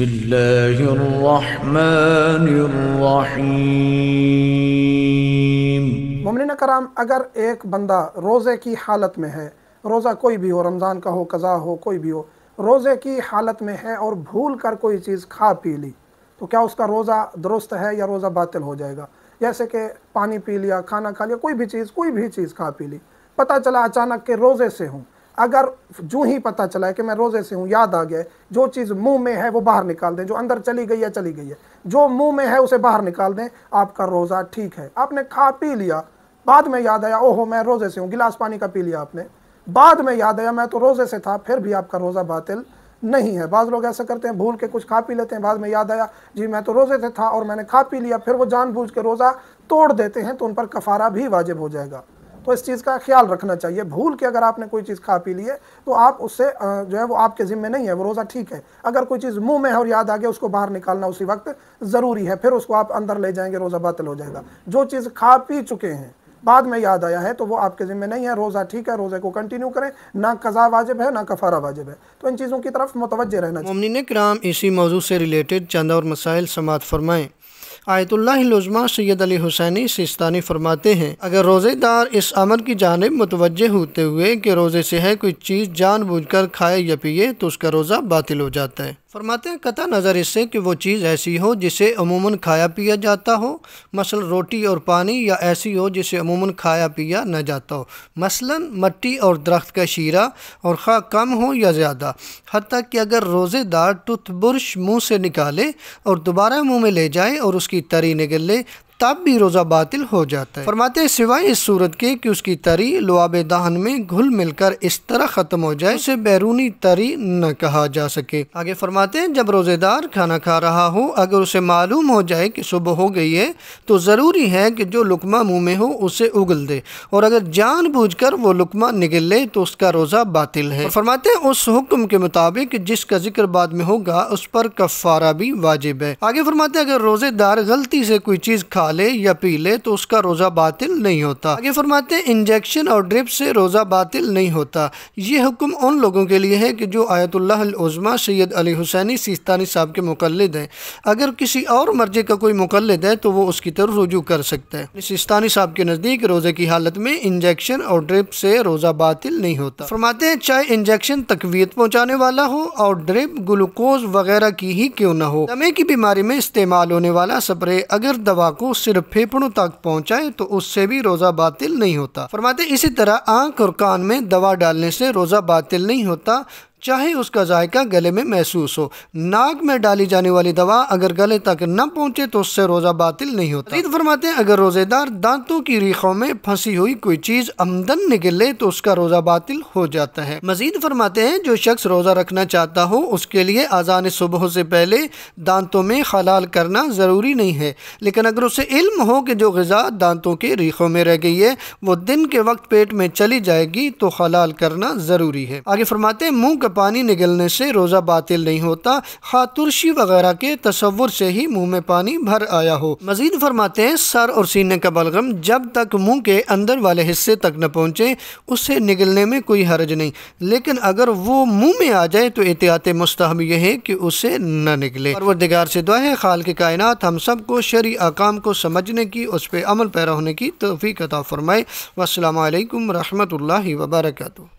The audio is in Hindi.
मुमिन الله ममिन कराम अगर एक बंदा रोज़े की हालत में है रोज़ा कोई भी हो रमज़ान का हो कज़ा हो कोई भी हो रोज़े की हालत में है और भूल कर कोई चीज़ खा पी ली तो क्या उसका रोज़ा दुरुस्त है या रोज़ा बातिल हो जाएगा जैसे कि पानी पी लिया खाना खा लिया कोई भी चीज़ कोई भी चीज़ खा पी ली पता चला अचानक के रोज़े से हूँ अगर जो ही पता चला है कि मैं रोज़े से हूँ याद आ गया जो चीज़ मुंह में है वो बाहर निकाल दें जो अंदर चली गई है चली गई है जो मुंह में है उसे बाहर निकाल दें आपका रोज़ा ठीक है आपने खा पी लिया बाद में याद आया ओहो मैं रोज़े से हूँ गिलास पानी का पी लिया आपने बाद में याद आया मैं तो रोज़े से था फिर भी आपका रोज़ा बातिल नहीं है बाज़ लोग ऐसा करते हैं भूल के कुछ खा पी लेते हैं बाद में याद आया जी मैं तो रोज़े से था और मैंने खा पी लिया फिर वो जानबूझ के रोज़ा तोड़ देते हैं तो उन पर कफारा भी वाजिब हो जाएगा तो इस चीज़ का ख्याल रखना चाहिए भूल के अगर आपने कोई चीज़ खा पी ली है तो आप उससे जो है वो आपके ज़िम्मे नहीं है वो रोज़ा ठीक है अगर कोई चीज़ मुंह में है और याद आ गया उसको बाहर निकालना उसी वक्त ज़रूरी है फिर उसको आप अंदर ले जाएंगे रोज़ा बातल हो जाएगा जो चीज़ खा पी चुके हैं बाद में याद आया है तो वो आपके ज़िम्मे नहीं है रोज़ा ठीक है रोज़े को कंटिन्यू करें ना कज़ा वाजिब है ना कफारा वाजिब है तो इन चीज़ों की तरफ मुतवजह रहना चाहिए ने कराम इसी मौजू से रिलेटेड चंद और मसाइल समात फरमाएँ आयतुल्लाजमा सैद अली हुसैनी सिस्तानी फरमाते हैं अगर रोज़ेदार इस अमल की जानब मुतवजह होते हुए कि रोज़े से है कोई चीज़ जान बूझ कर खाए या पिए तो उसका रोज़ा बातिल हो जाता है फरमाते हैं कता नज़र इससे कि वो चीज़ ऐसी हो जिसे अमूमन खाया पिया जाता हो मसल रोटी और पानी या ऐसी हो जिसे अमूमन खाया पिया न जाता हो मसलन मट्टी और दरख्त का शीरा और खा कम हो या ज़्यादा हती कि अगर रोज़ेदार टुथब्रश मुंह से निकाले और दोबारा मुंह में ले जाए और उसकी तरी निगल ले तब भी रोज़ा बातिल हो जाता है फरमाते सिवाय इस सूरत के कि उसकी तरी लुआब दहन में घुल मिलकर इस तरह ख़त्म हो जाए उसे बैरूनी तरी न कहा जा सके आगे फरमाते जब रोज़ेदार खाना खा रहा हो अगर उसे मालूम हो जाए कि सुबह हो गई है तो ज़रूरी है कि जो लुकमा मुँह में हो उसे उगल दे और अगर जान बूझ कर वो लुकमा निगल ले तो उसका रोज़ा बातिल है फरमाते उस हुक्म के मुताबिक जिसका जिक्र बाद में होगा उस पर कफ़ारा भी वाजिब है आगे फरमाते अगर रोज़ेदार गलती से कोई चीज़ खा खा ले या पी ले तो उसका रोज़ा बातिल नहीं होता आगे फरमाते हैं इंजेक्शन और ड्रिप से रोज़ा बातिल नहीं होता ये हुक्म उन लोगों के लिए है कि जो आयतुल्लाज़मा सैयद अली हुसैनी सिस्तानी साहब के मुकलद हैं अगर किसी और मर्जे का कोई मुकलद है तो वो उसकी तरफ रुजू कर सकता है सिस्तानी साहब के नज़दीक रोज़े की हालत में इंजेक्शन और ड्रिप से रोज़ा बातिल नहीं होता फरमाते हैं चाहे इंजेक्शन तकवीत पहुँचाने वाला हो और ड्रिप ग्लूकोज वगैरह की ही क्यों ना हो दमे की बीमारी में इस्तेमाल होने वाला स्प्रे अगर दवा को सिर्फ फेफड़ों तक पहुँचाए तो उससे भी रोज़ा बातिल नहीं होता फरमाते इसी तरह आँख और कान में दवा डालने से रोज़ा बातिल नहीं होता चाहे उसका जायका गले में महसूस हो नाक में डाली जाने वाली दवा अगर गले तक न पहुंचे तो उससे रोज़ा बातिल नहीं होता ईद फरमाते हैं अगर रोज़ेदार दांतों की रीखों में फंसी हुई कोई चीज़ आमदन निकले तो उसका रोज़ा बातिल हो जाता है मजीद फरमाते हैं जो शख्स रोज़ा रखना चाहता हो उसके लिए आज़ान सुबह से पहले दांतों में खलाल करना ज़रूरी नहीं है लेकिन अगर उसे इल्म हो कि जो गज़ा दांतों के रीखों में रह गई है वो दिन के वक्त पेट में चली जाएगी तो हलाल करना ज़रूरी है आगे फरमाते हैं मुँह का पानी निकलने से रोज़ा बातिल नहीं होता खातुरशी वगैरह के तस्वुर से ही मुँह में पानी भर आया हो मजीद फरमाते हैं सर और सीने का बलगम जब तक मुँह के अंदर वाले हिस्से तक न पहुँचे उससे निकलने में कोई हर्ज नहीं लेकिन अगर वो मुँह में आ जाए तो एहतियात मुस्तम यह है कि उसे न निकले और दिगार से दुआ है खाल के कायनात हम सबको शरी आकाम को समझने की उस पर अमल पैरा होने की तोफ़ी कता फ़रमाए वालकम रहमत वबरकू